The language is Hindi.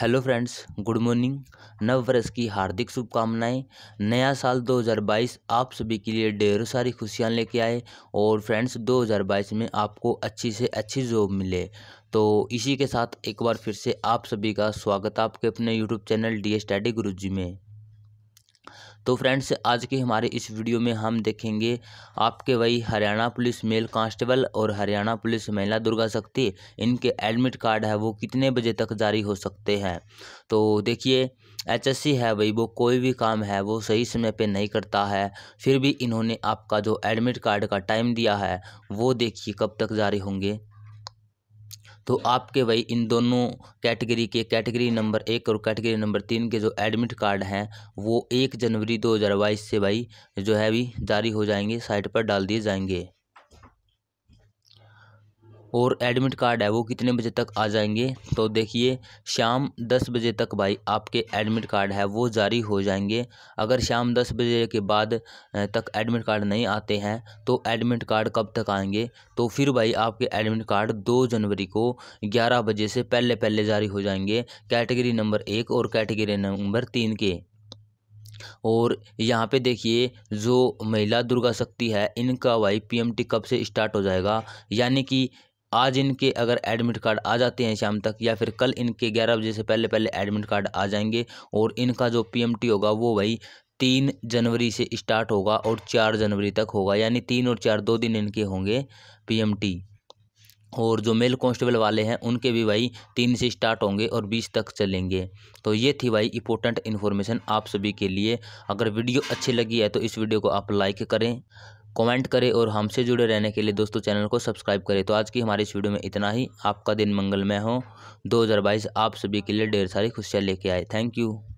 हेलो फ्रेंड्स गुड मॉर्निंग नव वर्ष की हार्दिक शुभकामनाएं नया साल 2022 आप सभी के लिए ढेरों सारी खुशियां लेके आए और फ्रेंड्स 2022 में आपको अच्छी से अच्छी जॉब मिले तो इसी के साथ एक बार फिर से आप सभी का स्वागत आपके अपने यूट्यूब चैनल डी स्टडी गुरु जी में तो फ्रेंड्स आज के हमारे इस वीडियो में हम देखेंगे आपके वही हरियाणा पुलिस मेल कांस्टेबल और हरियाणा पुलिस महिला दुर्गा शक्ति इनके एडमिट कार्ड है वो कितने बजे तक जारी हो सकते हैं तो देखिए एचएससी है भाई वो कोई भी काम है वो सही समय पे नहीं करता है फिर भी इन्होंने आपका जो एडमिट कार्ड का टाइम दिया है वो देखिए कब तक जारी होंगे तो आपके वही इन दोनों कैटेगरी के कैटेगरी नंबर एक और कैटेगरी नंबर तीन के जो एडमिट कार्ड हैं वो एक जनवरी दो हज़ार बाईस से भाई जो है अभी जारी हो जाएंगे साइट पर डाल दिए जाएंगे और एडमिट कार्ड है वो कितने बजे तक आ जाएंगे तो देखिए शाम दस बजे तक भाई आपके एडमिट कार्ड है वो जारी हो जाएंगे अगर शाम दस बजे के बाद तक एडमिट कार्ड नहीं आते हैं तो एडमिट कार्ड कब तक आएंगे तो फिर भाई आपके एडमिट कार्ड दो जनवरी को ग्यारह बजे से पहले पहले जारी हो जाएंगे कैटेगरी नंबर एक और कैटेगरी नंबर तीन के और यहाँ पे देखिए जो महिला दुर्गा शक्ति है इनका भाई पीएमटी कब से स्टार्ट हो जाएगा यानी कि आज इनके अगर एडमिट कार्ड आ जाते हैं शाम तक या फिर कल इनके ग्यारह बजे से पहले पहले एडमिट कार्ड आ जाएंगे और इनका जो पीएमटी होगा वो भाई तीन जनवरी से स्टार्ट होगा और चार जनवरी तक होगा यानी तीन और चार दो दिन इनके होंगे पीएमटी और जो मेल कांस्टेबल वाले हैं उनके भी भाई तीन से स्टार्ट होंगे और बीस तक चलेंगे तो ये थी भाई इंपॉर्टेंट इन्फॉर्मेशन आप सभी के लिए अगर वीडियो अच्छी लगी है तो इस वीडियो को आप लाइक करें कमेंट करें और हमसे जुड़े रहने के लिए दोस्तों चैनल को सब्सक्राइब करें तो आज की हमारी इस वीडियो में इतना ही आपका दिन मंगलमय हो 2022 आप सभी के लिए ढेर सारी खुशियाँ लेके आए थैंक यू